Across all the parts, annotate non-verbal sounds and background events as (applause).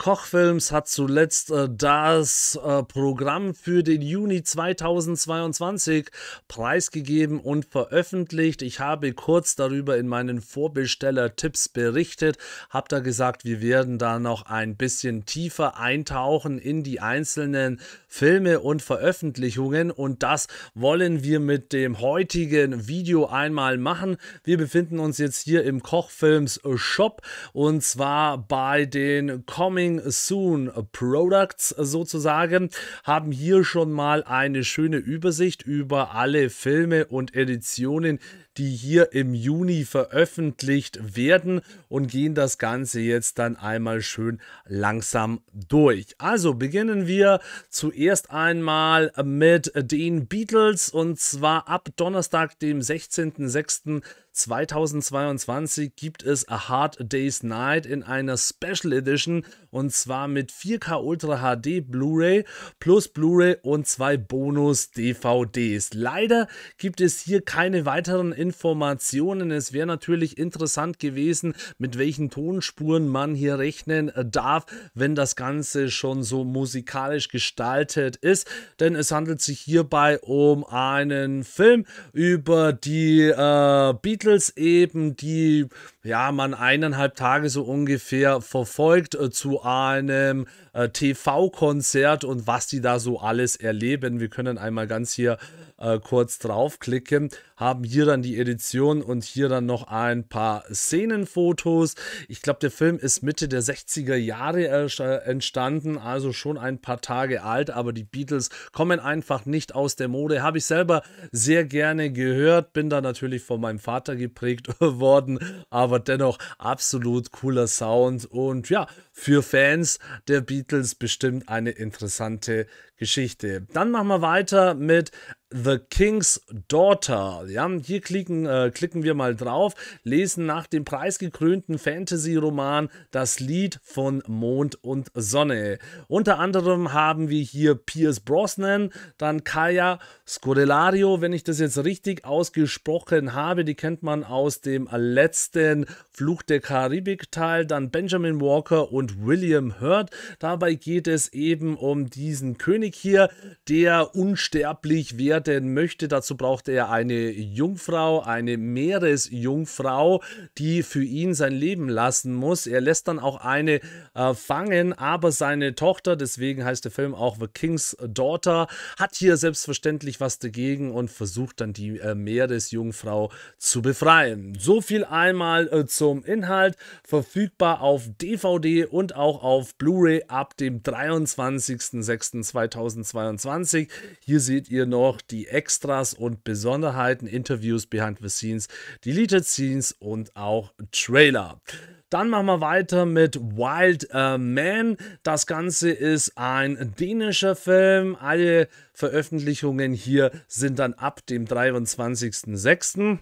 Kochfilms hat zuletzt äh, das äh, Programm für den Juni 2022 preisgegeben und veröffentlicht. Ich habe kurz darüber in meinen Vorbesteller-Tipps berichtet, habe da gesagt, wir werden da noch ein bisschen tiefer eintauchen in die einzelnen Filme und Veröffentlichungen und das wollen wir mit dem heutigen Video einmal machen. Wir befinden uns jetzt hier im Kochfilms Shop und zwar bei den Comic Coming Soon Products sozusagen, haben hier schon mal eine schöne Übersicht über alle Filme und Editionen, die hier im Juni veröffentlicht werden und gehen das Ganze jetzt dann einmal schön langsam durch. Also beginnen wir zuerst einmal mit den Beatles und zwar ab Donnerstag, dem 16.06. 2022 gibt es A Hard Day's Night in einer Special Edition und zwar mit 4K Ultra HD Blu-ray plus Blu-ray und zwei Bonus-DVDs. Leider gibt es hier keine weiteren Informationen. Es wäre natürlich interessant gewesen, mit welchen Tonspuren man hier rechnen darf, wenn das Ganze schon so musikalisch gestaltet ist. Denn es handelt sich hierbei um einen Film über die äh, Beatles. Mädels eben, die ja, man eineinhalb Tage so ungefähr verfolgt äh, zu einem äh, TV-Konzert und was die da so alles erleben. Wir können einmal ganz hier äh, kurz draufklicken, haben hier dann die Edition und hier dann noch ein paar Szenenfotos. Ich glaube, der Film ist Mitte der 60er Jahre äh, entstanden, also schon ein paar Tage alt, aber die Beatles kommen einfach nicht aus der Mode. Habe ich selber sehr gerne gehört, bin da natürlich von meinem Vater geprägt (laughs) worden, aber aber dennoch absolut cooler Sound und ja, für Fans der Beatles bestimmt eine interessante Geschichte. Dann machen wir weiter mit The King's Daughter. Ja, hier klicken, äh, klicken wir mal drauf, lesen nach dem preisgekrönten Fantasy-Roman das Lied von Mond und Sonne. Unter anderem haben wir hier Pierce Brosnan, dann Kaya Scodelario, wenn ich das jetzt richtig ausgesprochen habe, die kennt man aus dem letzten Fluch der Karibik-Teil, dann Benjamin Walker und William Hurt. Dabei geht es eben um diesen König König hier, der unsterblich werden möchte. Dazu braucht er eine Jungfrau, eine Meeresjungfrau, die für ihn sein Leben lassen muss. Er lässt dann auch eine äh, fangen, aber seine Tochter, deswegen heißt der Film auch The King's Daughter, hat hier selbstverständlich was dagegen und versucht dann die äh, Meeresjungfrau zu befreien. So viel einmal äh, zum Inhalt. Verfügbar auf DVD und auch auf Blu-ray ab dem 23.06.2020. 2022. Hier seht ihr noch die Extras und Besonderheiten, Interviews behind the scenes, Deleted Scenes und auch Trailer. Dann machen wir weiter mit Wild uh, Man. Das Ganze ist ein dänischer Film. Alle Veröffentlichungen hier sind dann ab dem 23.06.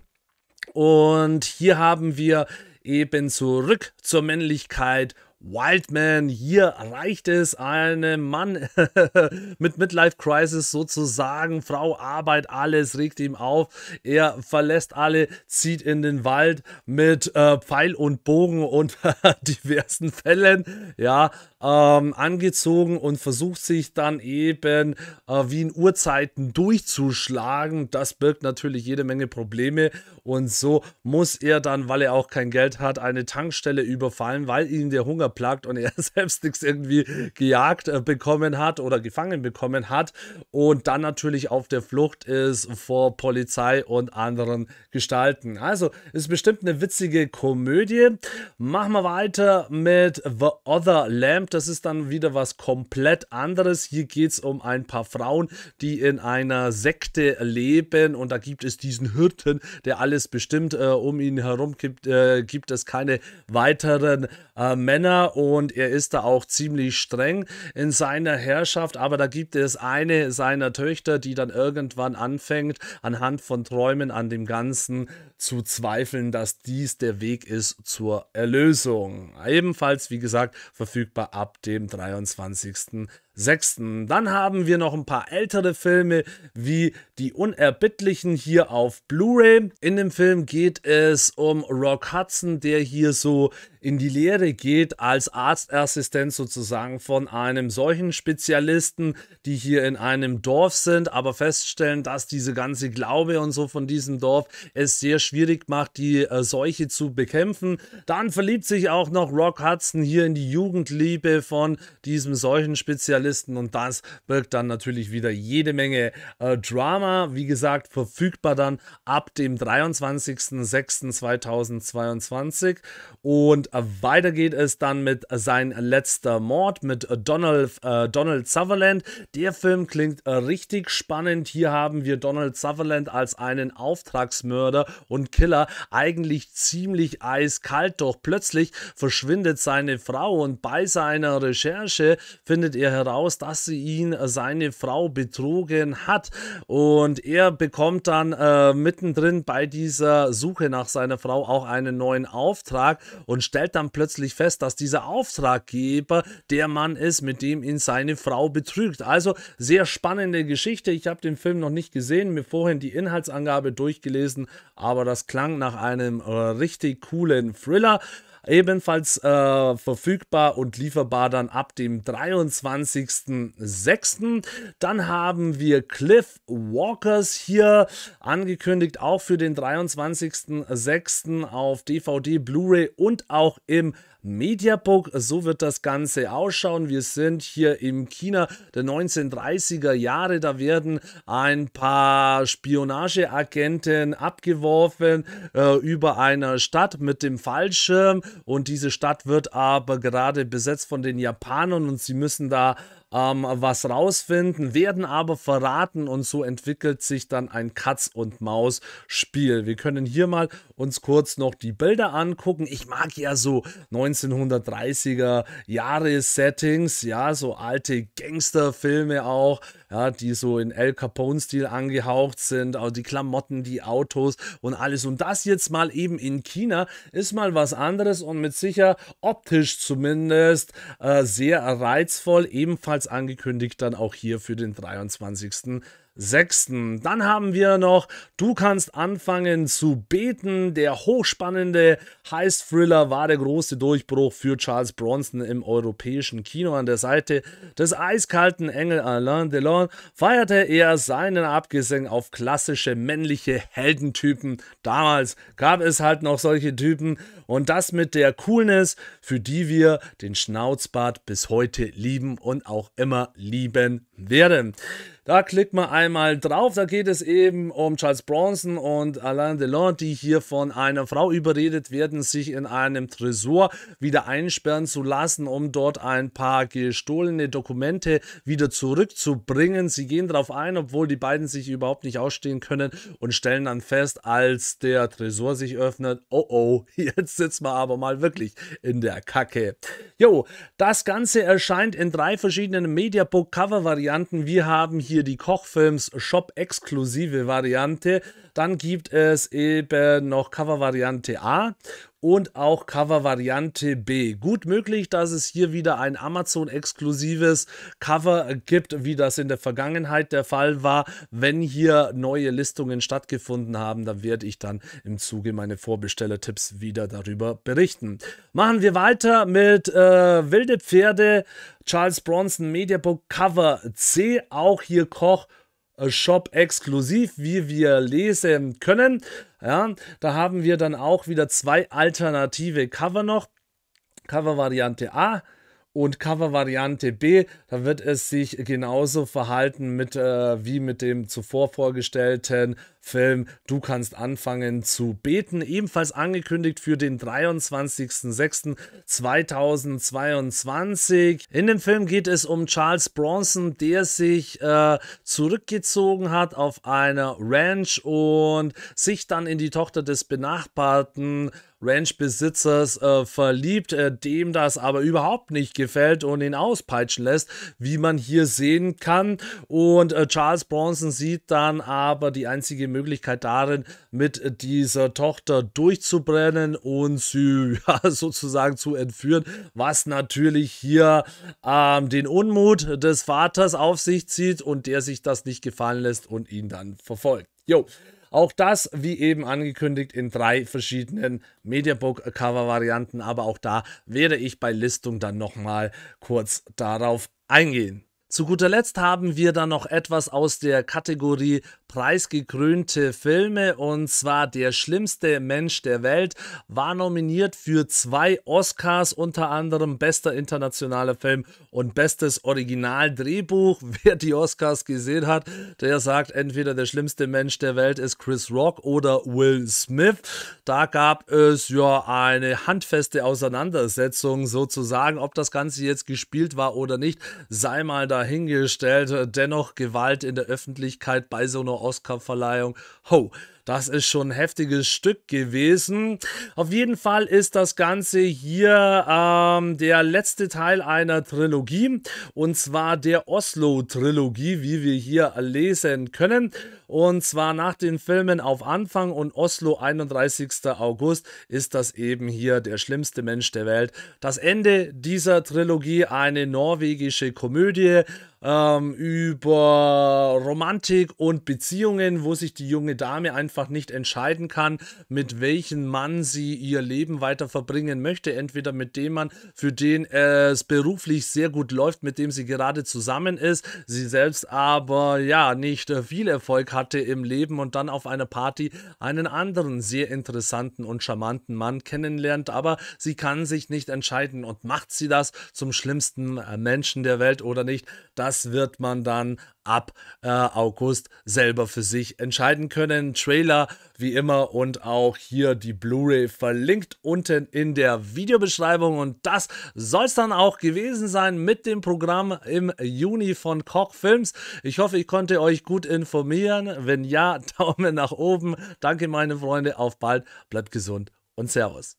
Und hier haben wir eben zurück zur Männlichkeit Wildman, hier reicht es einem Mann (laughs) mit Midlife Crisis sozusagen. Frau, Arbeit, alles regt ihm auf. Er verlässt alle, zieht in den Wald mit äh, Pfeil und Bogen und (laughs) diversen Fällen, ja, ähm, angezogen und versucht sich dann eben äh, wie in Urzeiten durchzuschlagen. Das birgt natürlich jede Menge Probleme und so muss er dann, weil er auch kein Geld hat, eine Tankstelle überfallen, weil ihn der Hunger plagt und er (laughs) selbst nichts irgendwie gejagt äh, bekommen hat oder gefangen bekommen hat. Und dann natürlich auf der Flucht ist vor Polizei und anderen Gestalten. Also ist bestimmt eine witzige Komödie. Machen wir weiter mit The Other Lamp. Das ist dann wieder was komplett anderes. Hier geht es um ein paar Frauen, die in einer Sekte leben und da gibt es diesen Hirten, der alles alles bestimmt. Äh, um ihn herum gibt, äh, gibt es keine weiteren äh, Männer und er ist da auch ziemlich streng in seiner Herrschaft. Aber da gibt es eine seiner Töchter, die dann irgendwann anfängt, anhand von Träumen an dem Ganzen zu zweifeln, dass dies der Weg ist zur Erlösung. Ebenfalls, wie gesagt, verfügbar ab dem 23. 6. Dann haben wir noch ein paar ältere Filme wie Die Unerbittlichen hier auf Blu-ray. In dem Film geht es um Rock Hudson, der hier so in die Lehre geht als Arztassistent sozusagen von einem solchen Spezialisten, die hier in einem Dorf sind, aber feststellen, dass diese ganze Glaube und so von diesem Dorf es sehr schwierig macht, die äh, Seuche zu bekämpfen. Dann verliebt sich auch noch Rock Hudson hier in die Jugendliebe von diesem solchen Spezialisten und das birgt dann natürlich wieder jede Menge äh, Drama. Wie gesagt, verfügbar dann ab dem 23.06.2022 und weiter geht es dann mit Sein letzter Mord mit Donald, äh, Donald Sutherland. Der Film klingt äh, richtig spannend. Hier haben wir Donald Sutherland als einen Auftragsmörder und Killer. Eigentlich ziemlich eiskalt, doch plötzlich verschwindet seine Frau und bei seiner Recherche findet er heraus, dass sie ihn, äh, seine Frau, betrogen hat. Und er bekommt dann äh, mittendrin bei dieser Suche nach seiner Frau auch einen neuen Auftrag und stellt stellt dann plötzlich fest, dass dieser Auftraggeber der Mann ist, mit dem ihn seine Frau betrügt. Also sehr spannende Geschichte. Ich habe den Film noch nicht gesehen, mir vorhin die Inhaltsangabe durchgelesen, aber das klang nach einem äh, richtig coolen Thriller. Ebenfalls äh, verfügbar und lieferbar dann ab dem 23.06. Dann haben wir Cliff Walkers hier angekündigt, auch für den 23.06. auf DVD, Blu-ray und auch im Mediabook. So wird das Ganze ausschauen. Wir sind hier im China der 1930er Jahre. Da werden ein paar Spionageagenten abgeworfen äh, über einer Stadt mit dem Fallschirm und diese Stadt wird aber gerade besetzt von den Japanern und sie müssen da ähm, was rausfinden, werden aber verraten und so entwickelt sich dann ein Katz- und Maus-Spiel. Wir können hier mal uns kurz noch die Bilder angucken. Ich mag ja so 1930er Jahre Settings, ja, so alte Gangsterfilme auch, ja, die so in El Capone-Stil angehaucht sind, auch die Klamotten, die Autos und alles. Und das jetzt mal eben in China ist mal was anderes und mit sicher optisch zumindest äh, sehr reizvoll, ebenfalls ebenfalls angekündigt, dann auch hier für den 23. 6. Dann haben wir noch Du kannst anfangen zu beten. Der hochspannende Heist-Thriller war der große Durchbruch für Charles Bronson im europäischen Kino. An der Seite des eiskalten Engel Alain Delon feierte er seinen Abgesang auf klassische männliche Heldentypen. Damals gab es halt noch solche Typen und das mit der Coolness, für die wir den Schnauzbart bis heute lieben und auch immer lieben werden. Da klickt man einmal drauf, da geht es eben um Charles Bronson und Alain Delon, die hier von einer Frau überredet werden, sich in einem Tresor wieder einsperren zu lassen, um dort ein paar gestohlene Dokumente wieder zurückzubringen. Sie gehen darauf ein, obwohl die beiden sich überhaupt nicht ausstehen können und stellen dann fest, als der Tresor sich öffnet, oh oh, (laughs) jetzt sitzen wir aber mal wirklich in der Kacke. Jo, das Ganze erscheint in drei verschiedenen Mediabook-Cover-Varianten. Wir haben hier hier die Kochfilms Shop-exklusive Variante. Dann gibt es eben noch Cover-Variante A und auch Cover-Variante B. Gut möglich, dass es hier wieder ein Amazon-exklusives Cover gibt, wie das in der Vergangenheit der Fall war. Wenn hier neue Listungen stattgefunden haben, dann werde ich dann im Zuge meiner Vorbestellertipps wieder darüber berichten. Machen wir weiter mit äh, Wilde Pferde, Charles Bronson Mediabook Cover C. Auch hier Koch äh, Shop exklusiv, wie wir lesen können. Ja, da haben wir dann auch wieder zwei alternative Cover noch. Cover-Variante A und Cover-Variante B. Da wird es sich genauso verhalten mit, äh, wie mit dem zuvor vorgestellten Film Du kannst anfangen zu beten, ebenfalls angekündigt für den 23.06.2022. In dem Film geht es um Charles Bronson, der sich äh, zurückgezogen hat auf einer Ranch und sich dann in die Tochter des benachbarten Ranchbesitzers äh, verliebt, äh, dem das aber überhaupt nicht gefällt und ihn auspeitschen lässt, wie man hier sehen kann. Und äh, Charles Bronson sieht dann aber die einzige Möglichkeit, Möglichkeit darin, mit dieser Tochter durchzubrennen und sie (laughs) ja, sozusagen zu entführen, was natürlich hier ähm, den Unmut des Vaters auf sich zieht und der sich das nicht gefallen lässt und ihn dann verfolgt. Jo. Auch das, wie eben angekündigt, in drei verschiedenen Mediabook-Cover-Varianten, aber auch da werde ich bei Listung dann nochmal kurz darauf eingehen. Zu guter Letzt haben wir dann noch etwas aus der Kategorie preisgekrönte Filme und zwar Der schlimmste Mensch der Welt war nominiert für zwei Oscars, unter anderem bester internationaler Film und bestes Originaldrehbuch. (laughs) Wer die Oscars gesehen hat, der sagt entweder der schlimmste Mensch der Welt ist Chris Rock oder Will Smith. Da gab es ja eine handfeste Auseinandersetzung sozusagen, ob das Ganze jetzt gespielt war oder nicht, sei mal dahingestellt. Dennoch Gewalt in der Öffentlichkeit bei so einer Oscarverleihung. Ho, das ist schon ein heftiges Stück gewesen. Auf jeden Fall ist das Ganze hier ähm, der letzte Teil einer Trilogie und zwar der Oslo-Trilogie, wie wir hier lesen können. Und zwar nach den Filmen auf Anfang und Oslo 31. August ist das eben hier der schlimmste Mensch der Welt. Das Ende dieser Trilogie, eine norwegische Komödie, ähm, über Romantik und Beziehungen, wo sich die junge Dame einfach einfach nicht entscheiden kann, mit welchem Mann sie ihr Leben weiter verbringen möchte. Entweder mit dem Mann, für den es beruflich sehr gut läuft, mit dem sie gerade zusammen ist, sie selbst aber ja nicht viel Erfolg hatte im Leben und dann auf einer Party einen anderen sehr interessanten und charmanten Mann kennenlernt, aber sie kann sich nicht entscheiden und macht sie das zum schlimmsten äh, Menschen der Welt oder nicht, das wird man dann ab äh, August selber für sich entscheiden können. Trailer wie immer und auch hier die Blu-ray verlinkt unten in der Videobeschreibung. Und das soll es dann auch gewesen sein mit dem Programm im Juni von Koch Films. Ich hoffe, ich konnte euch gut informieren. Wenn ja, (laughs) Daumen nach oben. Danke, meine Freunde. Auf bald. Bleibt gesund und Servus.